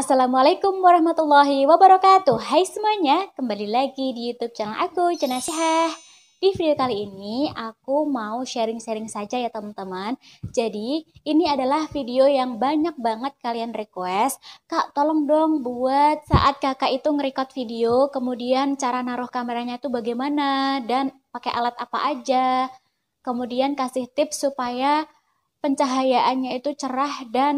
Assalamualaikum warahmatullahi wabarakatuh Hai semuanya, kembali lagi di youtube channel aku, Cenasihah Di video kali ini, aku mau sharing-sharing saja ya teman-teman Jadi, ini adalah video yang banyak banget kalian request Kak, tolong dong buat saat kakak itu nge video Kemudian cara naruh kameranya itu bagaimana Dan pakai alat apa aja Kemudian kasih tips supaya pencahayaannya itu cerah dan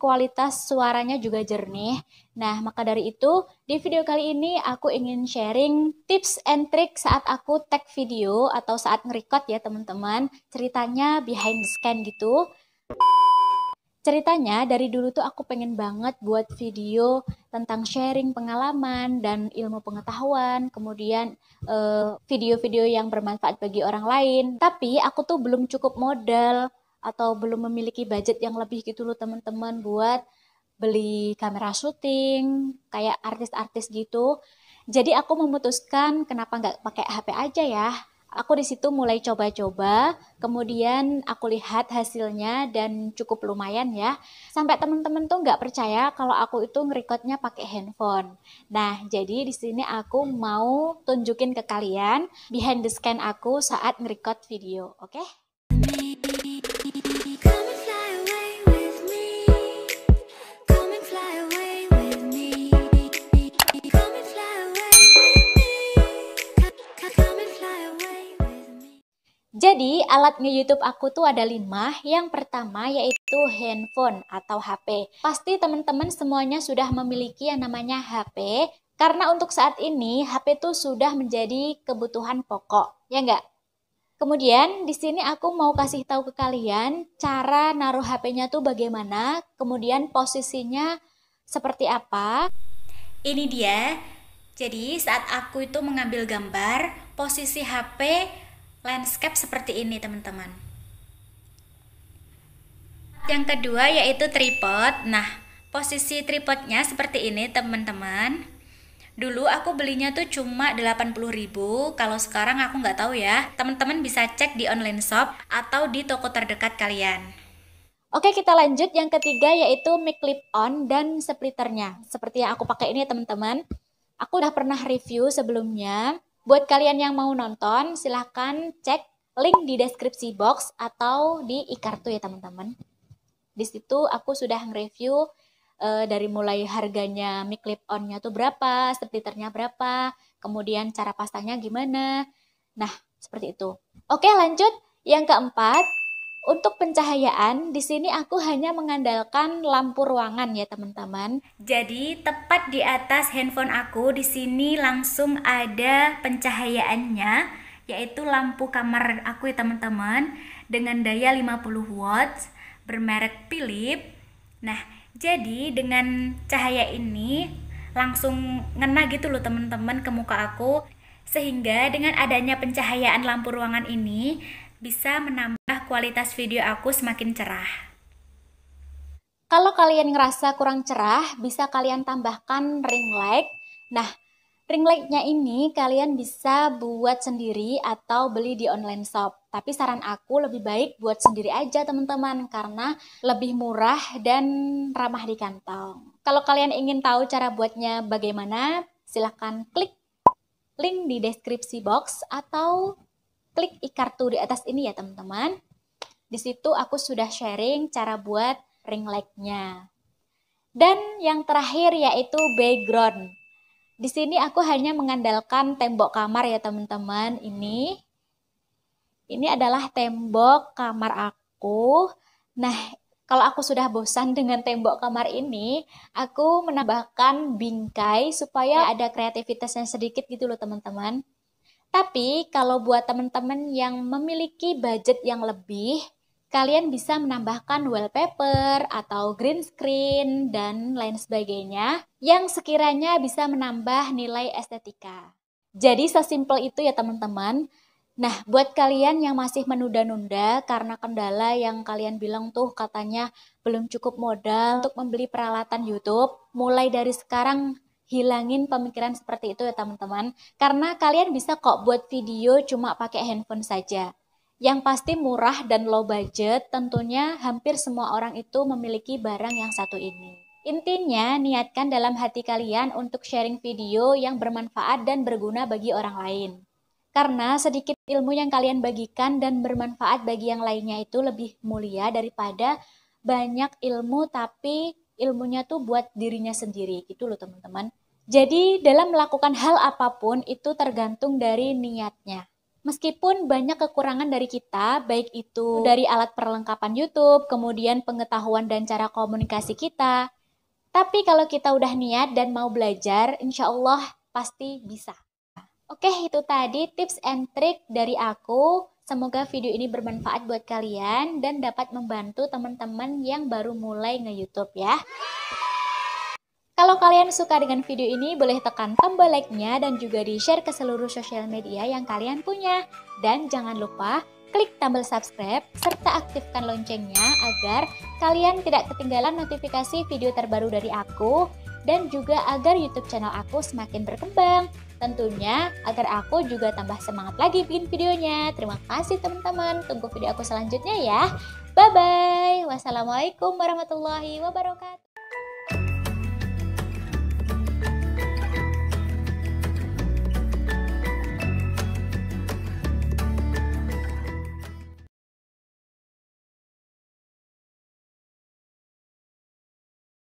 kualitas suaranya juga jernih. Nah, maka dari itu di video kali ini aku ingin sharing tips and trick saat aku tag video atau saat ngerekod ya teman-teman. Ceritanya behind the scan gitu. Ceritanya dari dulu tuh aku pengen banget buat video tentang sharing pengalaman dan ilmu pengetahuan, kemudian eh, video-video uh, yang bermanfaat bagi orang lain. Tapi aku tuh belum cukup modal atau belum memiliki budget yang lebih gitu loh teman-teman buat beli kamera syuting kayak artis-artis gitu. Jadi aku memutuskan kenapa nggak pakai HP aja ya. Aku di situ mulai coba-coba, kemudian aku lihat hasilnya dan cukup lumayan ya. Sampai teman-teman tuh nggak percaya kalau aku itu ngerekodnya pakai handphone. Nah, jadi di sini aku mau tunjukin ke kalian behind the scan aku saat ngerekod video, oke? Okay? Jadi alatnya YouTube aku tuh ada lima. Yang pertama yaitu handphone atau HP. Pasti teman-teman semuanya sudah memiliki yang namanya HP. Karena untuk saat ini HP tuh sudah menjadi kebutuhan pokok, ya enggak? Kemudian di sini aku mau kasih tahu ke kalian cara naruh HP-nya tuh bagaimana, kemudian posisinya seperti apa. Ini dia. Jadi saat aku itu mengambil gambar, posisi HP landscape seperti ini teman-teman yang kedua yaitu tripod nah posisi tripodnya seperti ini teman-teman Dulu aku belinya tuh cuma 80.000 Kalau sekarang aku nggak tahu ya Teman-teman bisa cek di online shop Atau di toko terdekat kalian Oke kita lanjut yang ketiga yaitu mic clip on dan splitternya Seperti yang aku pakai ini teman-teman Aku udah pernah review sebelumnya Buat kalian yang mau nonton, silahkan cek link di deskripsi box atau di ikartu ya teman-teman. Di situ aku sudah nge-review uh, dari mulai harganya mic clip on-nya tuh berapa, splitternya berapa, kemudian cara pasangnya gimana. Nah, seperti itu. Oke lanjut, yang keempat untuk pencahayaan, di sini aku hanya mengandalkan lampu ruangan ya teman-teman. Jadi tepat di atas handphone aku di sini langsung ada pencahayaannya yaitu lampu kamar aku ya teman-teman dengan daya 50 watts bermerek Philips. Nah, jadi dengan cahaya ini langsung ngena gitu loh teman-teman ke muka aku sehingga dengan adanya pencahayaan lampu ruangan ini bisa menambah kualitas video aku semakin cerah. Kalau kalian ngerasa kurang cerah, bisa kalian tambahkan ring light. Nah, ring light-nya ini kalian bisa buat sendiri atau beli di online shop. Tapi saran aku lebih baik buat sendiri aja teman-teman karena lebih murah dan ramah di kantong. Kalau kalian ingin tahu cara buatnya bagaimana, silahkan klik link di deskripsi box atau klik i kartu di atas ini ya teman-teman. Di situ aku sudah sharing cara buat ring light-nya. Dan yang terakhir yaitu background. Di sini aku hanya mengandalkan tembok kamar ya teman-teman. Ini ini adalah tembok kamar aku. Nah, kalau aku sudah bosan dengan tembok kamar ini, aku menambahkan bingkai supaya ada kreativitas yang sedikit gitu loh teman-teman. Tapi kalau buat teman-teman yang memiliki budget yang lebih, kalian bisa menambahkan wallpaper atau green screen dan lain sebagainya yang sekiranya bisa menambah nilai estetika. Jadi sesimpel itu ya teman-teman. Nah, buat kalian yang masih menunda-nunda karena kendala yang kalian bilang tuh katanya belum cukup modal untuk membeli peralatan YouTube, mulai dari sekarang hilangin pemikiran seperti itu ya teman-teman. Karena kalian bisa kok buat video cuma pakai handphone saja. Yang pasti murah dan low budget, tentunya hampir semua orang itu memiliki barang yang satu ini. Intinya, niatkan dalam hati kalian untuk sharing video yang bermanfaat dan berguna bagi orang lain. Karena sedikit ilmu yang kalian bagikan dan bermanfaat bagi yang lainnya itu lebih mulia daripada banyak ilmu tapi ilmunya tuh buat dirinya sendiri gitu loh teman-teman. Jadi dalam melakukan hal apapun itu tergantung dari niatnya. Meskipun banyak kekurangan dari kita, baik itu dari alat perlengkapan YouTube, kemudian pengetahuan dan cara komunikasi kita, tapi kalau kita udah niat dan mau belajar, insya Allah pasti bisa. Oke, itu tadi tips and trick dari aku. Semoga video ini bermanfaat buat kalian dan dapat membantu teman-teman yang baru mulai nge-youtube ya. Kalau kalian suka dengan video ini, boleh tekan tombol like-nya dan juga di-share ke seluruh sosial media yang kalian punya. Dan jangan lupa klik tombol subscribe serta aktifkan loncengnya agar kalian tidak ketinggalan notifikasi video terbaru dari aku dan juga agar YouTube channel aku semakin berkembang. Tentunya agar aku juga tambah semangat lagi bikin videonya. Terima kasih teman-teman. Tunggu video aku selanjutnya ya. Bye-bye. Wassalamualaikum warahmatullahi wabarakatuh.